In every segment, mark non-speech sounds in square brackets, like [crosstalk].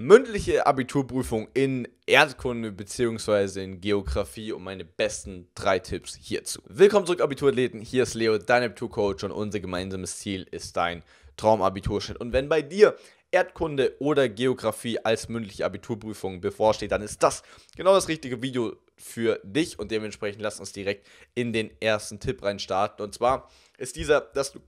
mündliche Abiturprüfung in Erdkunde bzw. in Geografie und meine besten drei Tipps hierzu. Willkommen zurück, Abiturathleten. Hier ist Leo, dein Abiturcoach und unser gemeinsames Ziel ist dein Traumabiturschnitt. Und wenn bei dir Erdkunde oder Geografie als mündliche Abiturprüfung bevorsteht, dann ist das genau das richtige Video für dich und dementsprechend lass uns direkt in den ersten Tipp rein starten. Und zwar ist dieser, dass du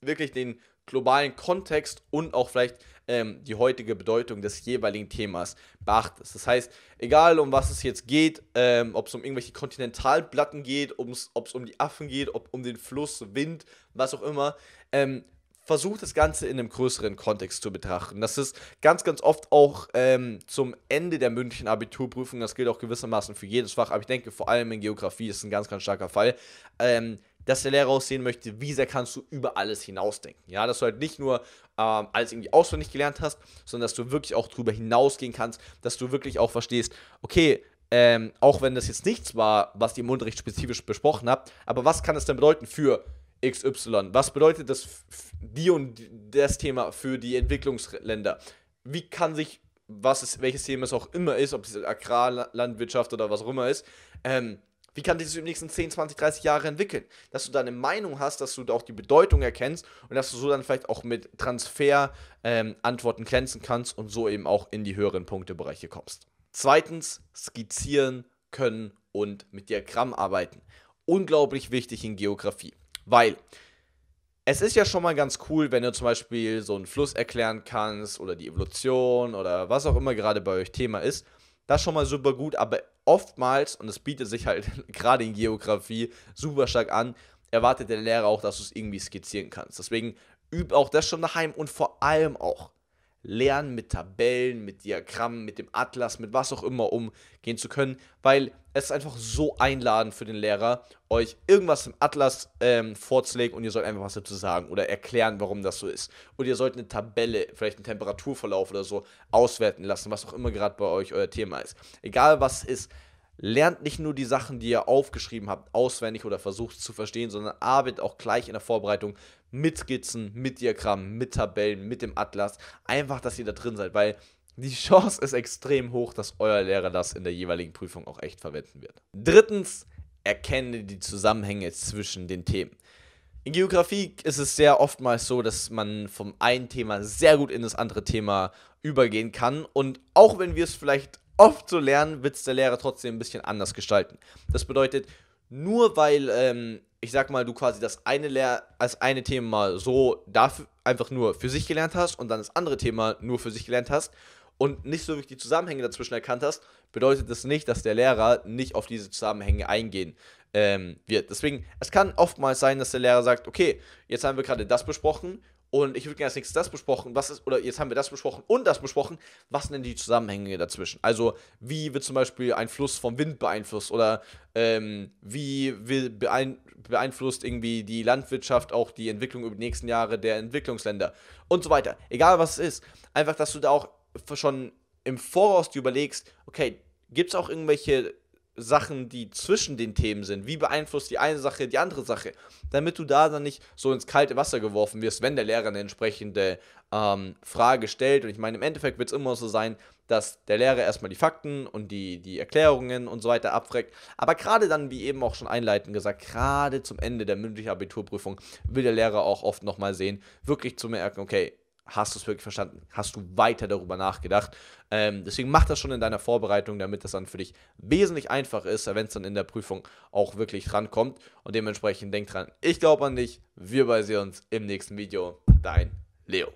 wirklich den globalen Kontext und auch vielleicht ähm, die heutige Bedeutung des jeweiligen Themas beachtest. Das heißt, egal um was es jetzt geht, ähm, ob es um irgendwelche Kontinentalplatten geht, ob es um die Affen geht, ob um den Fluss, Wind, was auch immer, ähm, versucht das Ganze in einem größeren Kontext zu betrachten. Das ist ganz, ganz oft auch ähm, zum Ende der mündlichen Abiturprüfung, das gilt auch gewissermaßen für jedes Fach, aber ich denke vor allem in Geografie ist ein ganz, ganz starker Fall, ähm, dass der Lehrer aussehen möchte, wie sehr kannst du über alles hinausdenken. Ja, dass du halt nicht nur ähm, alles irgendwie auswendig gelernt hast, sondern dass du wirklich auch drüber hinausgehen kannst, dass du wirklich auch verstehst, okay, ähm, auch wenn das jetzt nichts war, was ihr im Unterricht spezifisch besprochen habt, aber was kann das denn bedeuten für XY? Was bedeutet das die und das Thema für die Entwicklungsländer? Wie kann sich was es, welches Thema es auch immer ist, ob es Agrarlandwirtschaft oder was auch immer ist, ähm, wie kann das über die nächsten 10, 20, 30 Jahre entwickeln? Dass du deine Meinung hast, dass du auch die Bedeutung erkennst und dass du so dann vielleicht auch mit Transfer-Antworten ähm, glänzen kannst und so eben auch in die höheren Punktebereiche kommst. Zweitens, skizzieren können und mit Diagramm arbeiten. Unglaublich wichtig in Geografie, weil es ist ja schon mal ganz cool, wenn du zum Beispiel so einen Fluss erklären kannst oder die Evolution oder was auch immer gerade bei euch Thema ist das schon mal super gut, aber oftmals, und das bietet sich halt [laughs] gerade in Geografie super stark an, erwartet der Lehrer auch, dass du es irgendwie skizzieren kannst. Deswegen üb auch das schon daheim und vor allem auch lernen, mit Tabellen, mit Diagrammen, mit dem Atlas, mit was auch immer umgehen zu können, weil es ist einfach so einladend für den Lehrer, euch irgendwas im Atlas ähm, vorzulegen und ihr sollt einfach was dazu sagen oder erklären, warum das so ist. Und ihr sollt eine Tabelle, vielleicht einen Temperaturverlauf oder so auswerten lassen, was auch immer gerade bei euch euer Thema ist. Egal was ist, lernt nicht nur die Sachen, die ihr aufgeschrieben habt, auswendig oder versucht zu verstehen, sondern arbeitet auch gleich in der Vorbereitung mit Skizzen, mit Diagrammen, mit Tabellen, mit dem Atlas. Einfach, dass ihr da drin seid, weil die Chance ist extrem hoch, dass euer Lehrer das in der jeweiligen Prüfung auch echt verwenden wird. Drittens, erkenne die Zusammenhänge zwischen den Themen. In Geografie ist es sehr oftmals so, dass man vom einen Thema sehr gut in das andere Thema übergehen kann. Und auch wenn wir es vielleicht oft so lernen, wird es der Lehrer trotzdem ein bisschen anders gestalten. Das bedeutet, nur weil, ähm, ich sag mal, du quasi das eine Lehr als eine Thema so dafür einfach nur für sich gelernt hast und dann das andere Thema nur für sich gelernt hast, und nicht so wirklich die Zusammenhänge dazwischen erkannt hast, bedeutet das nicht, dass der Lehrer nicht auf diese Zusammenhänge eingehen ähm, wird. Deswegen, es kann oftmals sein, dass der Lehrer sagt, okay, jetzt haben wir gerade das besprochen und ich würde gerne als nächstes das besprochen, was ist, oder jetzt haben wir das besprochen und das besprochen, was sind denn die Zusammenhänge dazwischen? Also, wie wird zum Beispiel ein Fluss vom Wind beeinflusst oder ähm, wie wird beein beeinflusst irgendwie die Landwirtschaft auch die Entwicklung über die nächsten Jahre der Entwicklungsländer und so weiter. Egal was es ist, einfach, dass du da auch schon im Voraus dir überlegst, okay, gibt es auch irgendwelche Sachen, die zwischen den Themen sind? Wie beeinflusst die eine Sache die andere Sache? Damit du da dann nicht so ins kalte Wasser geworfen wirst, wenn der Lehrer eine entsprechende ähm, Frage stellt. Und ich meine, im Endeffekt wird es immer so sein, dass der Lehrer erstmal die Fakten und die, die Erklärungen und so weiter abfragt. Aber gerade dann, wie eben auch schon einleitend gesagt, gerade zum Ende der mündlichen Abiturprüfung will der Lehrer auch oft nochmal sehen, wirklich zu merken, okay, hast du es wirklich verstanden? Hast du weiter darüber nachgedacht? Ähm, deswegen mach das schon in deiner Vorbereitung, damit das dann für dich wesentlich einfacher ist, wenn es dann in der Prüfung auch wirklich rankommt. Und dementsprechend denk dran, ich glaube an dich. Wir bei sehen uns im nächsten Video. Dein Leo.